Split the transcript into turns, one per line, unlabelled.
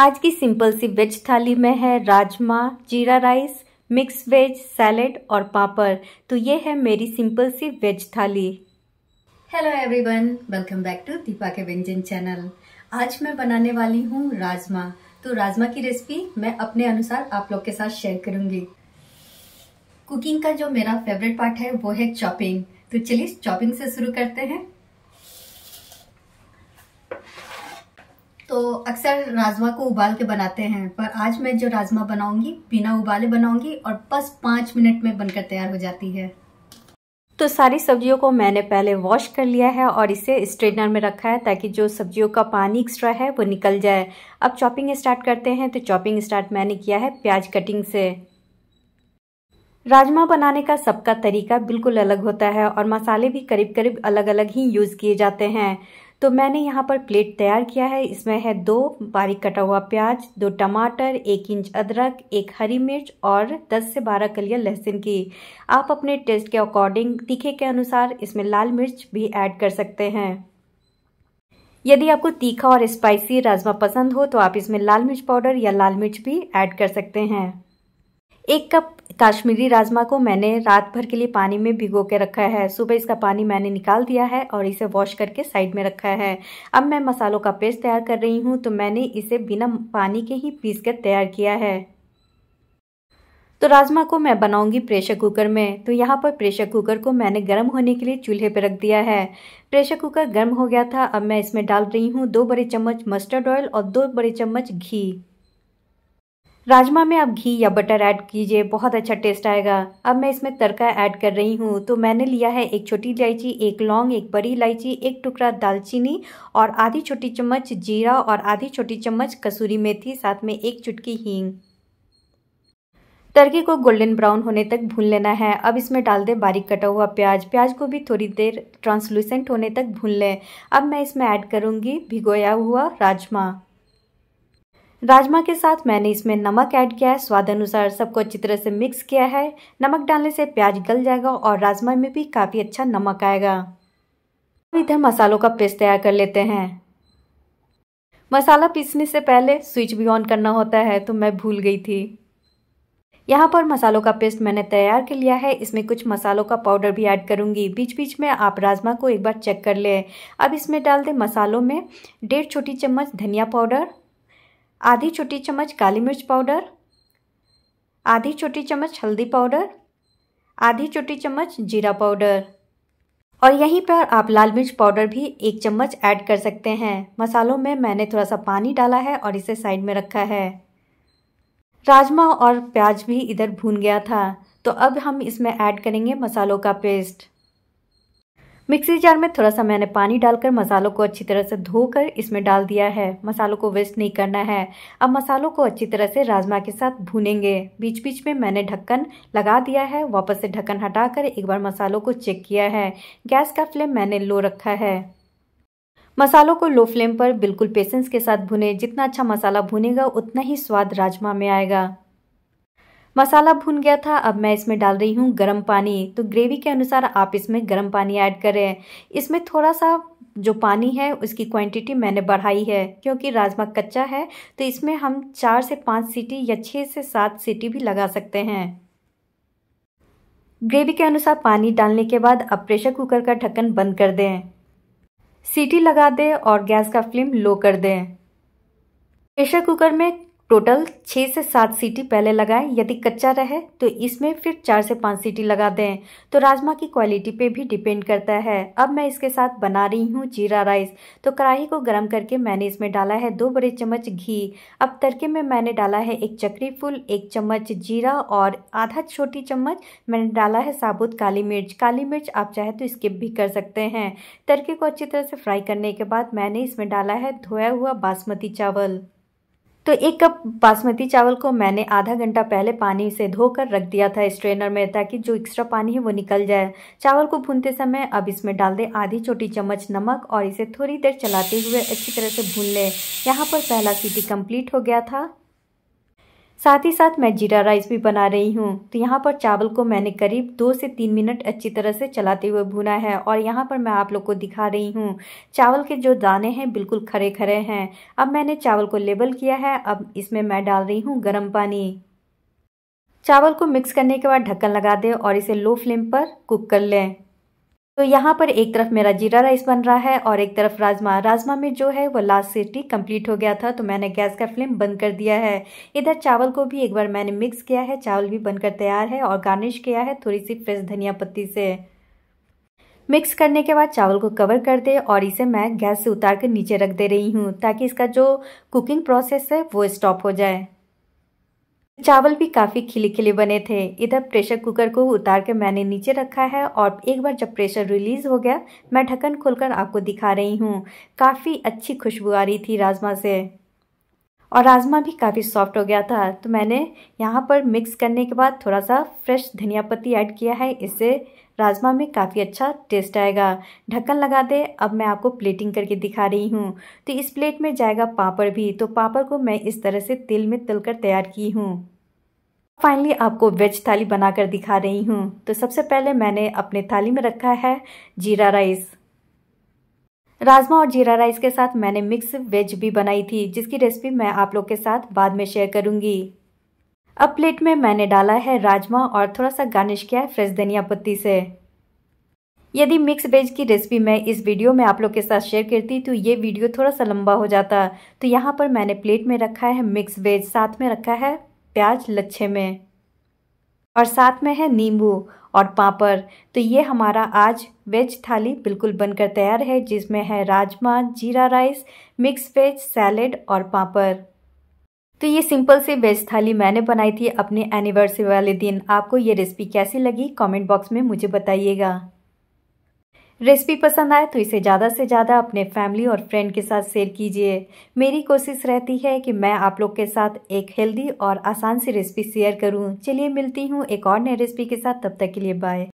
आज की सिंपल सी वेज थाली में है राजमा जीरा राइस मिक्स वेज सैलेड और पापड़ तो ये है मेरी सिंपल सी veg thali hello everyone welcome back to Deepa के व्यंजन चैनल आज मैं बनाने वाली हूँ राजमा तो राजमा की रेसिपी मैं अपने अनुसार आप लोग के साथ शेयर करूंगी कुकिंग का जो मेरा फेवरेट पार्ट है वो है चॉपिंग तो चलिए चॉपिंग से शुरू करते हैं तो अक्सर राजमा को उबाल के बनाते हैं पर आज मैं जो राजमा बनाऊंगी बिना उबाले बनाऊंगी और बस पांच मिनट में बनकर तैयार हो जाती है तो सारी सब्जियों को मैंने पहले वॉश कर लिया है और इसे स्ट्रेनर में रखा है ताकि जो सब्जियों का पानी एक्स्ट्रा है वो निकल जाए अब चॉपिंग स्टार्ट करते हैं तो चॉपिंग स्टार्ट मैंने किया है प्याज कटिंग से राजमा बनाने का सबका तरीका बिल्कुल अलग होता है और मसाले भी करीब करीब अलग अलग ही यूज़ किए जाते हैं तो मैंने यहाँ पर प्लेट तैयार किया है इसमें है दो बारीक कटा हुआ प्याज दो टमाटर एक इंच अदरक एक हरी मिर्च और 10 से 12 कलियां लहसुन की आप अपने टेस्ट के अकॉर्डिंग तीखे के अनुसार इसमें लाल मिर्च भी ऐड कर सकते हैं यदि आपको तीखा और स्पाइसी राजमा पसंद हो तो आप इसमें लाल मिर्च पाउडर या लाल मिर्च भी ऐड कर सकते हैं एक कप काश्मीरी राजमा को मैंने रात भर के लिए पानी में भिगो के रखा है सुबह इसका पानी मैंने निकाल दिया है और इसे वॉश करके साइड में रखा है अब मैं मसालों का पेस्ट तैयार कर रही हूँ तो मैंने इसे बिना पानी के ही पीस कर तैयार किया है तो राजमा को मैं बनाऊंगी प्रेशर कुकर में तो यहाँ पर प्रेशर कुकर को मैंने गर्म होने के लिए चूल्हे पर रख दिया है प्रेशर कुकर गर्म हो गया था अब मैं इसमें डाल रही हूँ दो बड़े चम्मच मस्टर्ड ऑयल और दो बड़े चम्मच घी राजमा में आप घी या बटर ऐड कीजिए बहुत अच्छा टेस्ट आएगा अब मैं इसमें तड़का ऐड कर रही हूँ तो मैंने लिया है एक छोटी इलायची एक लौंग एक बड़ी इलायची एक टुकड़ा दालचीनी और आधी छोटी चम्मच जीरा और आधी छोटी चम्मच कसूरी मेथी साथ में एक चुटकी हींग तड़के को गोल्डन ब्राउन होने तक भून लेना है अब इसमें डाल दें बारीक कटा हुआ प्याज प्याज को भी थोड़ी देर ट्रांसलूसेंट होने तक भून लें अब मैं इसमें ऐड करूँगी भिगोया हुआ राजमा राजमा के साथ मैंने इसमें नमक ऐड किया है स्वाद अनुसार सबको अच्छी तरह से मिक्स किया है नमक डालने से प्याज गल जाएगा और राजमा में भी काफ़ी अच्छा नमक आएगा अब इधर मसालों का पेस्ट तैयार कर लेते हैं मसाला पीसने से पहले स्विच भी ऑन करना होता है तो मैं भूल गई थी यहाँ पर मसालों का पेस्ट मैंने तैयार कर लिया है इसमें कुछ मसालों का पाउडर भी ऐड करूँगी बीच बीच में आप राजमा को एक बार चेक कर लें अब इसमें डाल दें मसालों में डेढ़ छोटी चम्मच धनिया पाउडर आधी छोटी चम्मच काली मिर्च पाउडर आधी छोटी चम्मच हल्दी पाउडर आधी छोटी चम्मच जीरा पाउडर और यहीं पर आप लाल मिर्च पाउडर भी एक चम्मच ऐड कर सकते हैं मसालों में मैंने थोड़ा सा पानी डाला है और इसे साइड में रखा है राजमा और प्याज भी इधर भून गया था तो अब हम इसमें ऐड करेंगे मसालों का पेस्ट मिक्सी जार में थोड़ा सा मैंने पानी डालकर मसालों को अच्छी तरह से धोकर इसमें डाल दिया है मसालों को वेस्ट नहीं करना है अब मसालों को अच्छी तरह से राजमा के साथ भूनेंगे बीच बीच में मैंने ढक्कन लगा दिया है वापस से ढक्कन हटाकर एक बार मसालों को चेक किया है गैस का फ्लेम मैंने लो रखा है मसालों को लो फ्लेम पर बिल्कुल पेशेंस के साथ भुने जितना अच्छा मसाला भुनेगा उतना ही स्वाद राजमा में आएगा मसाला भून गया था अब मैं इसमें डाल रही हूँ गर्म पानी तो ग्रेवी के अनुसार आप इसमें गर्म पानी ऐड करें इसमें थोड़ा सा जो पानी है उसकी क्वांटिटी मैंने बढ़ाई है क्योंकि राजमा कच्चा है तो इसमें हम चार से पाँच सीटी या छः से सात सीटी भी लगा सकते हैं ग्रेवी के अनुसार पानी डालने के बाद अब प्रेशर कुकर का ढक्कन बंद कर दें सीटी लगा दें और गैस का फ्लेम लो कर दें प्रेशर कुकर में टोटल छः से सात सीटी पहले लगाएं यदि कच्चा रहे तो इसमें फिर चार से पाँच सीटी लगा दें तो राजमा की क्वालिटी पे भी डिपेंड करता है अब मैं इसके साथ बना रही हूँ जीरा राइस तो कढ़ाई को गर्म करके मैंने इसमें डाला है दो बड़े चम्मच घी अब तड़के में मैंने डाला है एक चक्री फूल एक चम्मच जीरा और आधा छोटी चम्मच मैंने डाला है साबुत काली मिर्च काली मिर्च आप चाहे तो स्किप भी कर सकते हैं तड़के को अच्छी तरह से फ्राई करने के बाद मैंने इसमें डाला है धोया हुआ बासमती चावल तो एक कप बासमती चावल को मैंने आधा घंटा पहले पानी से धोकर रख दिया था स्ट्रेनर में ताकि जो एक्स्ट्रा पानी है वो निकल जाए चावल को भूनते समय अब इसमें डाल दें आधी छोटी चम्मच नमक और इसे थोड़ी देर चलाते हुए अच्छी तरह से भून लें यहाँ पर पहला सीटी कंप्लीट हो गया था साथ ही साथ मैं जीरा राइस भी बना रही हूँ तो यहाँ पर चावल को मैंने करीब दो से तीन मिनट अच्छी तरह से चलाते हुए भुना है और यहाँ पर मैं आप लोग को दिखा रही हूँ चावल के जो दाने हैं बिल्कुल खरे खरे हैं अब मैंने चावल को लेबल किया है अब इसमें मैं डाल रही हूँ गर्म पानी चावल को मिक्स करने के बाद ढक्कन लगा दें और इसे लो फ्लेम पर कुक कर लें तो यहाँ पर एक तरफ मेरा जीरा राइस बन रहा है और एक तरफ राजमा राजमा में जो है वो लास्ट सीटी कंप्लीट हो गया था तो मैंने गैस का फ्लेम बंद कर दिया है इधर चावल को भी एक बार मैंने मिक्स किया है चावल भी बनकर तैयार है और गार्निश किया है थोड़ी सी फ्रेश धनिया पत्ती से मिक्स करने के बाद चावल को कवर कर दे और इसे मैं गैस से उतार कर नीचे रख दे रही हूँ ताकि इसका जो कुकिंग प्रोसेस है वो स्टॉप हो जाए चावल भी काफ़ी खिले खिले बने थे इधर प्रेशर कुकर को उतार के मैंने नीचे रखा है और एक बार जब प्रेशर रिलीज़ हो गया मैं ढक्कन खोलकर आपको दिखा रही हूँ काफ़ी अच्छी खुशबू आ रही थी राजमा से और राजमा भी काफ़ी सॉफ्ट हो गया था तो मैंने यहाँ पर मिक्स करने के बाद थोड़ा सा फ्रेश धनिया पत्ती ऐड किया है इससे राजमा में काफ़ी अच्छा टेस्ट आएगा ढक्कन लगा दे अब मैं आपको प्लेटिंग करके दिखा रही हूँ तो इस प्लेट में जाएगा पापड़ भी तो पापड़ को मैं इस तरह से तेल में तल कर तैयार की हूँ फाइनली आपको वेज थाली बनाकर दिखा रही हूँ तो सबसे पहले मैंने अपने थाली में रखा है जीरा राइस राजमा और जीरा राइस के साथ मैंने मिक्स वेज भी बनाई थी जिसकी रेसिपी मैं आप लोग के साथ बाद में शेयर करूंगी अब प्लेट में मैंने डाला है राजमा और थोड़ा सा गार्निश किया है फ्रेश धनिया पत्ती से यदि मिक्स वेज की रेसिपी मैं इस वीडियो में आप लोग के साथ शेयर करती तो ये वीडियो थोड़ा सा लंबा हो जाता तो यहाँ पर मैंने प्लेट में रखा है मिक्स वेज साथ में रखा है प्याज लच्छे में और साथ में है नींबू और पापड़ तो ये हमारा आज वेज थाली बिल्कुल बनकर तैयार है जिसमें है राजमा जीरा राइस मिक्स वेज सैलेड और पापड़ तो ये सिंपल से वेज थाली मैंने बनाई थी अपने एनिवर्सरी वाले दिन आपको ये रेसिपी कैसी लगी कमेंट बॉक्स में मुझे बताइएगा रेसिपी पसंद आए तो इसे ज़्यादा से ज़्यादा अपने फैमिली और फ्रेंड के साथ शेयर कीजिए मेरी कोशिश रहती है कि मैं आप लोग के साथ एक हेल्दी और आसान सी रेसिपी शेयर करूँ चलिए मिलती हूँ एक और नई रेसिपी के साथ तब तक के लिए बाय